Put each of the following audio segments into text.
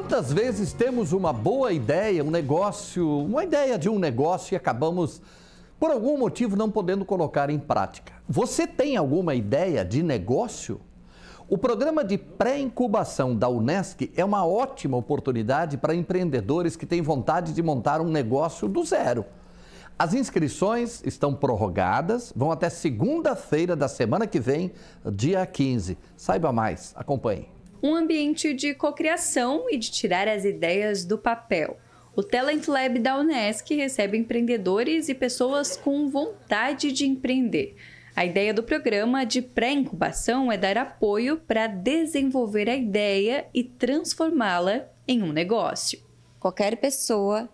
Quantas vezes temos uma boa ideia, um negócio, uma ideia de um negócio e acabamos, por algum motivo, não podendo colocar em prática? Você tem alguma ideia de negócio? O programa de pré-incubação da Unesc é uma ótima oportunidade para empreendedores que têm vontade de montar um negócio do zero. As inscrições estão prorrogadas, vão até segunda-feira da semana que vem, dia 15. Saiba mais, acompanhe um ambiente de cocriação e de tirar as ideias do papel. O Talent Lab da Unesc recebe empreendedores e pessoas com vontade de empreender. A ideia do programa de pré-incubação é dar apoio para desenvolver a ideia e transformá-la em um negócio. Qualquer pessoa,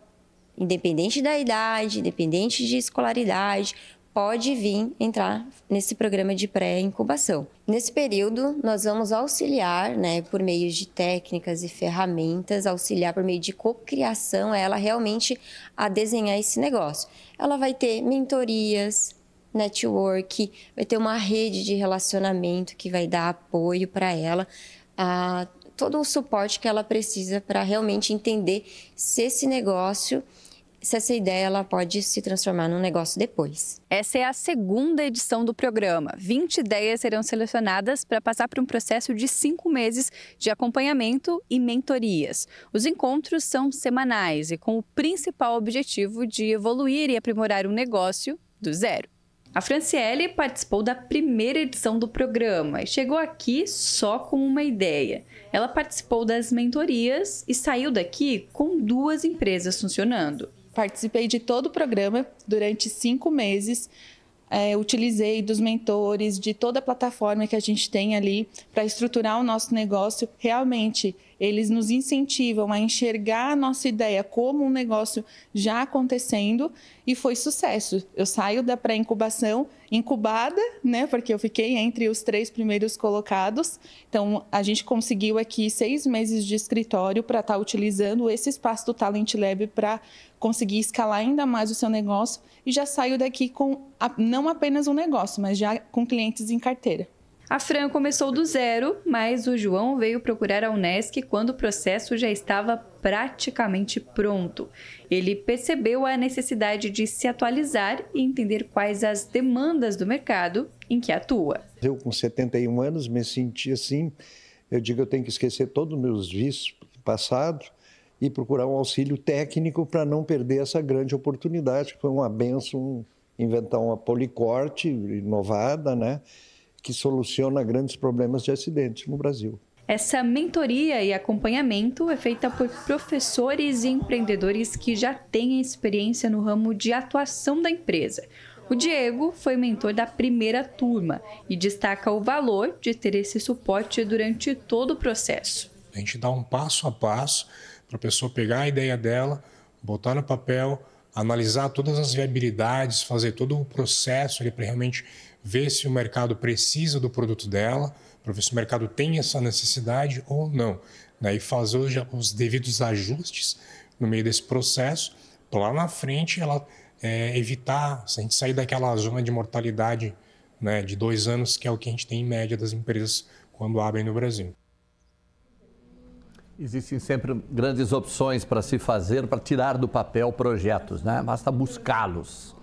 independente da idade, independente de escolaridade, pode vir entrar nesse programa de pré-incubação. Nesse período, nós vamos auxiliar, né, por meio de técnicas e ferramentas, auxiliar por meio de cocriação ela realmente a desenhar esse negócio. Ela vai ter mentorias, network, vai ter uma rede de relacionamento que vai dar apoio para ela, a todo o suporte que ela precisa para realmente entender se esse negócio se essa ideia ela pode se transformar num negócio depois. Essa é a segunda edição do programa. 20 ideias serão selecionadas para passar por um processo de cinco meses de acompanhamento e mentorias. Os encontros são semanais e com o principal objetivo de evoluir e aprimorar um negócio do zero. A Franciele participou da primeira edição do programa e chegou aqui só com uma ideia. Ela participou das mentorias e saiu daqui com duas empresas funcionando participei de todo o programa durante cinco meses. É, utilizei dos mentores, de toda a plataforma que a gente tem ali para estruturar o nosso negócio. Realmente, eles nos incentivam a enxergar a nossa ideia como um negócio já acontecendo e foi sucesso. Eu saio da pré-incubação incubada, né? Porque eu fiquei entre os três primeiros colocados. Então, a gente conseguiu aqui seis meses de escritório para estar tá utilizando esse espaço do Talent Lab para conseguir escalar ainda mais o seu negócio e já saio daqui com a, não apenas um negócio, mas já com clientes em carteira. A Fran começou do zero, mas o João veio procurar a Unesc quando o processo já estava praticamente pronto. Ele percebeu a necessidade de se atualizar e entender quais as demandas do mercado em que atua. Eu, com 71 anos, me senti assim. Eu digo, eu tenho que esquecer todos os meus vícios passados e procurar um auxílio técnico para não perder essa grande oportunidade, que foi uma benção inventar uma policorte inovada, né? que soluciona grandes problemas de acidentes no Brasil. Essa mentoria e acompanhamento é feita por professores e empreendedores que já têm experiência no ramo de atuação da empresa. O Diego foi mentor da primeira turma e destaca o valor de ter esse suporte durante todo o processo. A gente dá um passo a passo para a pessoa pegar a ideia dela, botar no papel, analisar todas as viabilidades, fazer todo o processo para realmente ver se o mercado precisa do produto dela, para ver se o mercado tem essa necessidade ou não. e fazer os, os devidos ajustes no meio desse processo, para lá na frente ela é, evitar, se a gente sair daquela zona de mortalidade né, de dois anos, que é o que a gente tem em média das empresas quando abrem no Brasil. Existem sempre grandes opções para se fazer, para tirar do papel projetos, né? Basta buscá-los.